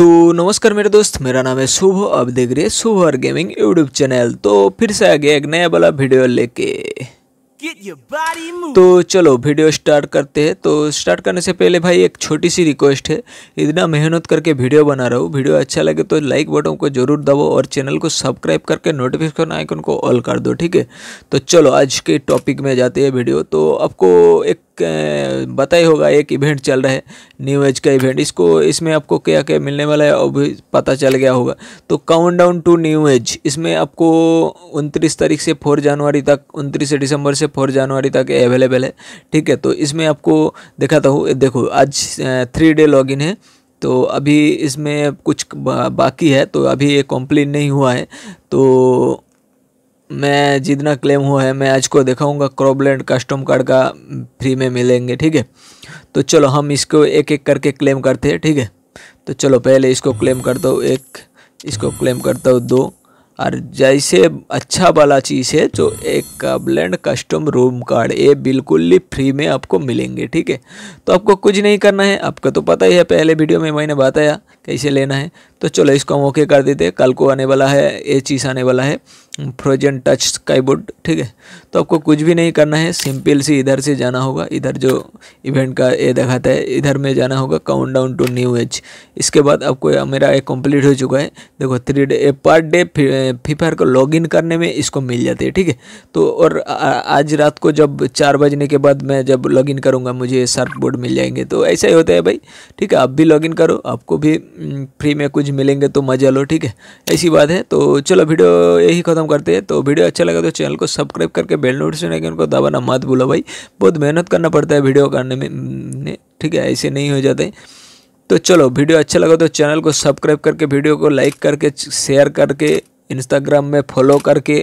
तो नमस्कार मेरे दोस्त मेरा नाम है शुभ आप देख रहे हैं शुभ और गेमिंग यूट्यूब चैनल तो फिर से आ गया एक नया वाला वीडियो लेके तो चलो वीडियो स्टार्ट करते हैं तो स्टार्ट करने से पहले भाई एक छोटी सी रिक्वेस्ट है इतना मेहनत करके वीडियो बना रहा हूँ वीडियो अच्छा लगे तो लाइक बटन को जरूर दबाओ और चैनल को सब्सक्राइब करके नोटिफिकेशन आइकन को ऑल कर दो ठीक है तो चलो आज के टॉपिक में जाते हैं वीडियो तो आपको एक बताई होगा एक इवेंट चल रहा है न्यू एज का इवेंट इसको इसमें आपको क्या क्या मिलने वाला है भी पता चल गया होगा तो countdown to new age इसमें आपको उनतीस तारीख से फोर जनवरी तक उनतीस दिसंबर से फोर जनवरी तक अवेलेबल है ठीक है तो इसमें आपको दिखाता हूँ देखो आज थ्री डे लॉगिन है तो अभी इसमें कुछ बा, बाकी है तो अभी ये कॉम्प्लीट नहीं हुआ है तो मैं जितना क्लेम हुआ है मैं आज को दिखाऊंगा क्रॉबलैंड कस्टम कार्ड का फ्री में मिलेंगे ठीक है तो चलो हम इसको एक एक करके क्लेम करते हैं ठीक है तो चलो पहले इसको क्लेम करता हूँ एक इसको क्लेम करता हूँ दो और जैसे अच्छा वाला चीज़ है जो तो एक क्रॉबलैंड कस्टम रूम कार्ड ये बिल्कुल ही फ्री में आपको मिलेंगे ठीक है तो आपको कुछ नहीं करना है आपको तो पता ही है पहले वीडियो में मैंने बताया कैसे लेना है तो चलो इसको हम ओके कर देते कल को आने वाला है ये चीज़ आने वाला है फ्रोजन टच स्काईबोर्ड ठीक है तो आपको कुछ भी नहीं करना है सिंपल सी इधर से जाना होगा इधर जो इवेंट का ये दिखाता है इधर में जाना होगा countdown to new age इसके बाद आपको मेरा एक कंप्लीट हो चुका है देखो थ्री डे पर डे फायर को लॉगिन करने में इसको मिल जाती है ठीक है तो और आज रात को जब चार बजने के बाद मैं जब इन करूँगा मुझे सर्फ बोर्ड मिल जाएंगे तो ऐसा ही होता है भाई ठीक है आप भी इन करो आपको भी फ्री हम्म, में कुछ मिलेंगे तो मज़ा लो ठीक है ऐसी बात है तो चलो वीडियो यही ख़त्म करते हैं तो वीडियो अच्छा लगा तो चैनल को सब्सक्राइब करके बेल नोटिफिकेशन आइकन को दबाना मत भूलो भाई बहुत मेहनत करना पड़ता है वीडियो करने में ठीक है ऐसे नहीं हो जाते तो चलो वीडियो अच्छा लगा तो चैनल को सब्सक्राइब करके वीडियो को लाइक करके शेयर करके इंस्टाग्राम में फॉलो करके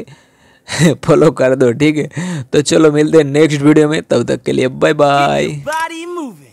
फॉलो कर दो ठीक है तो चलो मिलते हैं नेक्स्ट वीडियो में तब तक के लिए बाय बाय